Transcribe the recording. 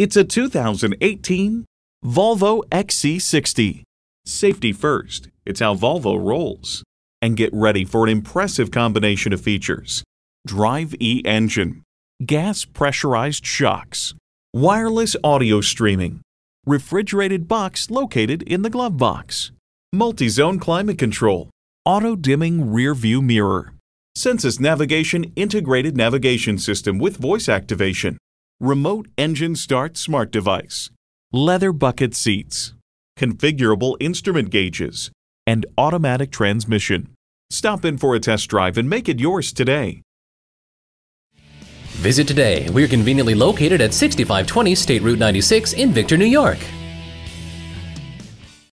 It's a 2018 Volvo XC60. Safety first, it's how Volvo rolls. And get ready for an impressive combination of features. Drive E engine, gas pressurized shocks, wireless audio streaming, refrigerated box located in the glove box, multi-zone climate control, auto-dimming rear view mirror, Census Navigation integrated navigation system with voice activation, remote engine start smart device, leather bucket seats, configurable instrument gauges, and automatic transmission. Stop in for a test drive and make it yours today. Visit today. We're conveniently located at 6520 State Route 96 in Victor, New York.